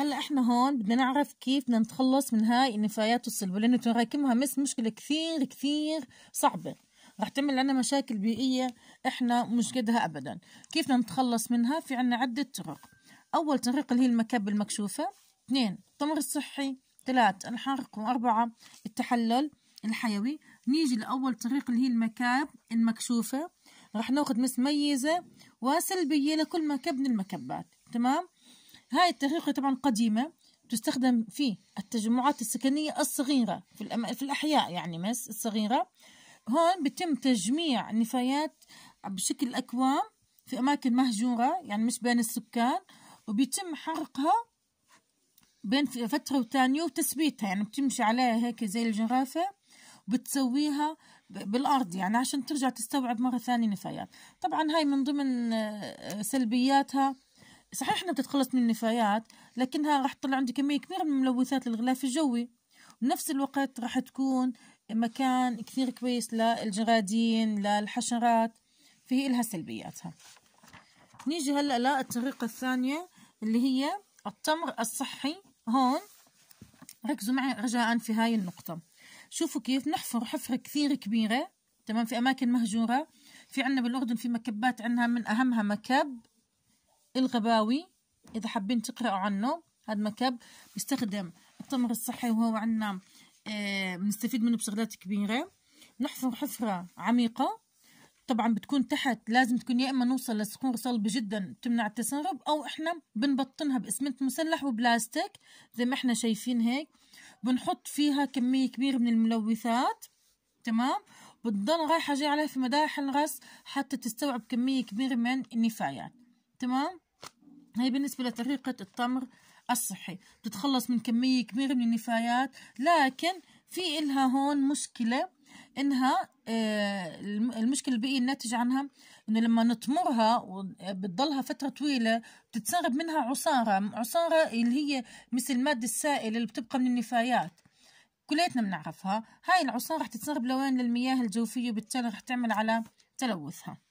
هلا احنا هون بدنا نعرف كيف بدنا نتخلص من هاي النفايات والصلبه لانه تراكمها مس مشكله كثير كثير صعبه رح تعمل لنا مشاكل بيئيه احنا مش قدها ابدا كيف بدنا نتخلص منها في عنا عده طرق اول طريقه اللي هي المكب المكشوفه اثنين التمر الصحي ثلاث الحرق وأربعة التحلل الحيوي نيجي لأول طريقة اللي هي المكاب المكشوفة رح ناخذ مس ميزة وسلبية لكل مكب من المكبات تمام هاي الطريقة طبعا قديمة تستخدم في التجمعات السكنية الصغيرة في, الأم... في الأحياء يعني مس الصغيرة هون بتم تجميع النفايات بشكل أكوام في أماكن مهجورة يعني مش بين السكان وبيتم حرقها بين فترة وتانية وتثبيتها يعني بتمشي عليها هيك زي الجرافة وبتسويها بالارض يعني عشان ترجع تستوعب مره ثانيه نفايات طبعا هاي من ضمن آه، سلبياتها صحيح انها بتتخلص من النفايات لكنها راح تطلع عندي كمية كبيرة من الملوثات الغلاف الجوي بنفس الوقت راح تكون مكان كثير كويس للجرادين للحشرات فهي إلها سلبياتها نيجي هلأ للطريقة الثانية اللي هي التمر الصحي هون ركزوا معي رجاء في هاي النقطة شوفوا كيف نحفر حفرة كثير كبيرة تمام في أماكن مهجورة في عنا بالأردن في مكبات عندنا من أهمها مكب الغباوي إذا حابين تقرأوا عنه هذا مكب بيستخدم التمر الصحي وهو عنا آه، بنستفيد منه بشغلات كبيرة نحفر حفرة عميقة طبعا بتكون تحت لازم تكون يا اما نوصل لصخور صلبه جدا تمنع التسرب او احنا بنبطنها باسمنت مسلح وبلاستيك زي ما احنا شايفين هيك بنحط فيها كميه كبيره من الملوثات تمام بتضل رايحه جايه عليها في مداح الراس حتى تستوعب كميه كبيره من النفايات تمام هي بالنسبة لطريقة التمر الصحي بتتخلص من كمية كبيرة من النفايات لكن في إلها هون مشكلة إنها آه، المشكلة البيئية الناتجة عنها إنه لما نطمرها بتضلها فترة طويلة بتتسرب منها عصارة عصارة اللي هي مثل المادة السائلة اللي بتبقى من النفايات كليتنا بنعرفها هاي العصارة رح تتسرب لوين للمياه الجوفية وبالتالي رح تعمل على تلوثها